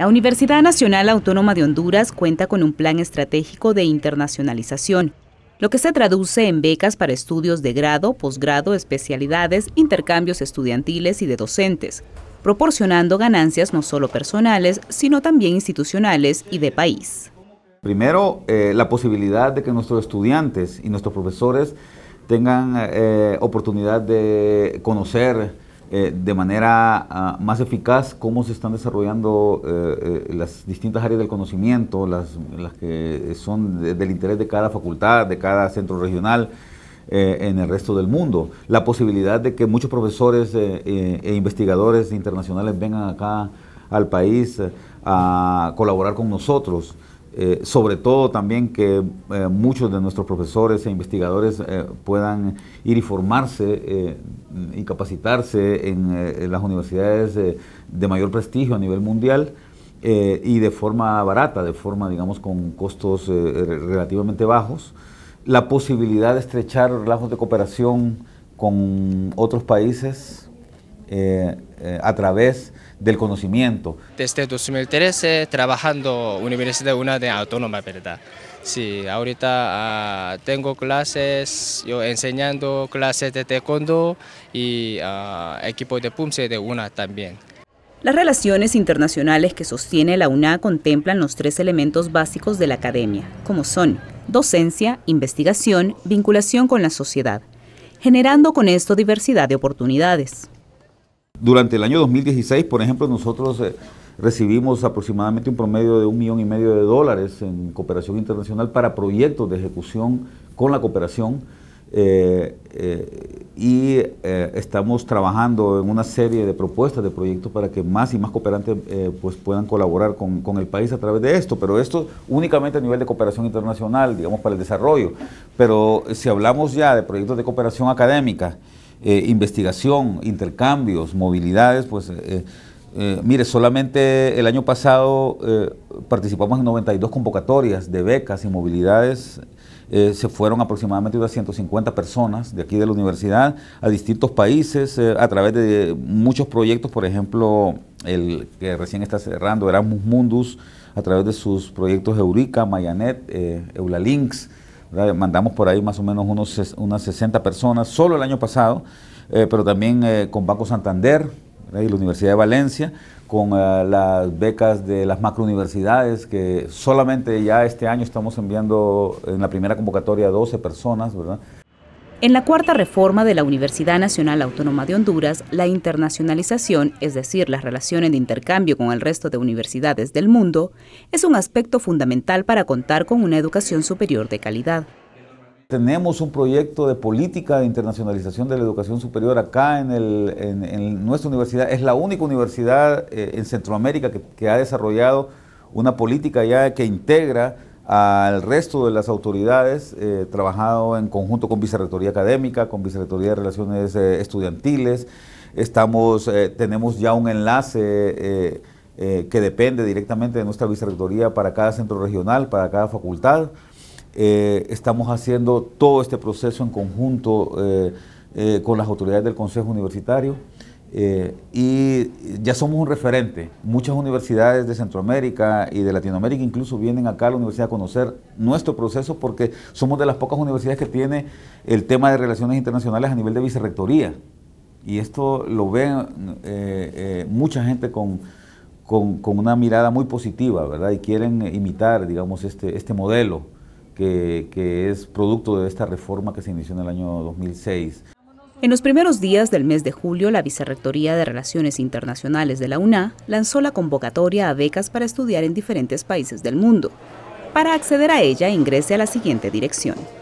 La Universidad Nacional Autónoma de Honduras cuenta con un plan estratégico de internacionalización, lo que se traduce en becas para estudios de grado, posgrado, especialidades, intercambios estudiantiles y de docentes, proporcionando ganancias no solo personales, sino también institucionales y de país. Primero, eh, la posibilidad de que nuestros estudiantes y nuestros profesores tengan eh, oportunidad de conocer eh, de manera ah, más eficaz cómo se están desarrollando eh, eh, las distintas áreas del conocimiento, las, que son del interés de cada facultad, de cada centro regional en el resto del mundo. La posibilidad de que muchos profesores e investigadores internacionales vengan acá al país a colaborar con nosotros. Eh, sobre todo también que eh, muchos de nuestros profesores e investigadores eh, puedan ir y formarse y capacitarse en, las universidades de mayor prestigio a nivel mundial y de forma barata, de forma, digamos, con costos relativamente bajos. La posibilidad de estrechar lazos de cooperación con otros países eh, a través del conocimiento. Desde 2013 trabajando Universidad una de Autónoma, ¿verdad? Sí, ahorita ah, tengo clases, yo enseñando clases de taekwondo y uh, equipo de pumse de una también. Las relaciones internacionales que sostiene la UNA contemplan los tres elementos básicos de la academia, como son docencia, investigación, vinculación con la sociedad, generando con esto diversidad de oportunidades durante el año 2016, por ejemplo, nosotros eh, recibimos aproximadamente un promedio de un millón y medio de dólares en cooperación internacional para proyectos de ejecución con la cooperación. Eh, eh, y estamos trabajando en una serie de propuestas de proyectos para que más y más cooperantes pues puedan colaborar con, con, el país a través de esto, pero esto únicamente a nivel de cooperación internacional, digamos, para el desarrollo. Pero si hablamos ya de proyectos de cooperación académica, eh, investigación, intercambios, movilidades, pues eh, eh, mire, solamente el año pasado participamos en 92 convocatorias de becas y movilidades. se fueron aproximadamente unas 150 personas de aquí de la universidad a distintos países a través de muchos proyectos, por ejemplo, el que recién está cerrando Erasmus Mundus, a través de sus proyectos Eurica, Mayanet, Eulalinks, mandamos por ahí más o menos unos, unas 60 personas solo el año pasado, eh, pero también eh, con Banco Santander y la Universidad de Valencia, con eh, las becas de las macro universidades que solamente ya este año estamos enviando en la primera convocatoria 12 personas, ¿verdad? En la cuarta reforma de la Universidad Nacional Autónoma de Honduras, la internacionalización, es decir, las relaciones de intercambio con el resto de universidades del mundo, es un aspecto fundamental para contar con una educación superior de calidad. Tenemos un proyecto de política de internacionalización de la educación superior acá en, nuestra universidad. Es la única universidad eh, en Centroamérica que ha desarrollado una política ya que integra al resto de las autoridades, eh, trabajado en conjunto con Vicerrectoría Académica, con Vicerrectoría de Relaciones eh, Estudiantiles. Eh, tenemos ya un enlace que depende directamente de nuestra Vicerrectoría para cada centro regional, para cada facultad. estamos haciendo todo este proceso en conjunto con las autoridades del Consejo Universitario. Eh, y ya somos un referente. Muchas universidades de Centroamérica y de Latinoamérica incluso vienen acá a la universidad a conocer nuestro proceso porque somos de las pocas universidades que tiene el tema de relaciones internacionales a nivel de vicerrectoría. Y esto lo ve eh, eh, mucha gente con, con, con, una mirada muy positiva, ¿verdad? Y quieren imitar, digamos, este, este modelo que, que es producto de esta reforma que se inició en el año 2006. En los primeros días del mes de julio, la Vicerrectoría de Relaciones Internacionales de la UNA lanzó la convocatoria a becas para estudiar en diferentes países del mundo. Para acceder a ella, ingrese a la siguiente dirección